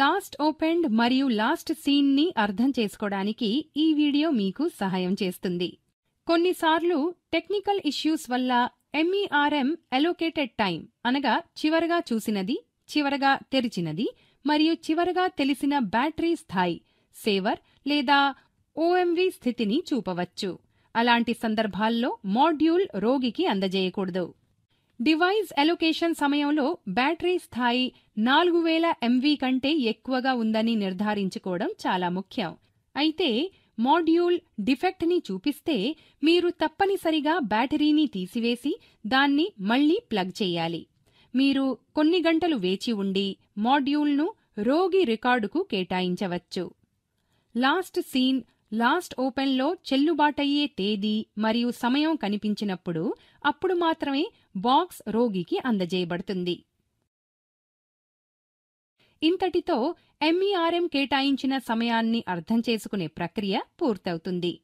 last opened మరియు last సీన్ని అర్థం చేసుకోవడానికి ఈ వీడియో మీకు సహాయం చేస్తుంది కొన్నిసార్లు టెక్నికల్ ఇష్యూస్ వల్ల ఎంఈఆర్ఎం ఎలోకేటెడ్ టైం అనగా చివరగా చూసినది చివరగా తెరిచినది మరియు చివరగా తెలిసిన బ్యాటరీ స్థాయి సేవర్ లేదా ఓఎంవి స్థితిని చూపవచ్చు అలాంటి సందర్భాల్లో మాడ్యూల్ రోగికి అందజేయకూడదు డివైస్ ఎలొకేషన్ సమయంలో బ్యాటరీ స్థాయి నాలుగు వేల ఎంవీ కంటే ఎక్కువగా ఉందని నిర్ధారించుకోవడం చాలా ముఖ్యం అయితే మాడ్యూల్ డిఫెక్ట్ని చూపిస్తే మీరు తప్పనిసరిగా బ్యాటరీని తీసివేసి దాన్ని మళ్లీ ప్లగ్ చేయాలి మీరు కొన్ని గంటలు వేచి ఉండి మాడ్యూల్ను రోగి రికార్డుకు కేటాయించవచ్చు లాస్ట్ సీన్ లాస్ట్ ఓపెన్లో చెల్లుబాటయ్యే తేదీ మరియు సమయం కనిపించినప్పుడు అప్పుడు మాత్రమే బాక్స్ రోగికి అందజేయబడుతుంది ఇంతటితో ఎంఈఆర్ఎం e కేటాయించిన సమయాన్ని అర్థం చేసుకునే ప్రక్రియ పూర్తవుతుంది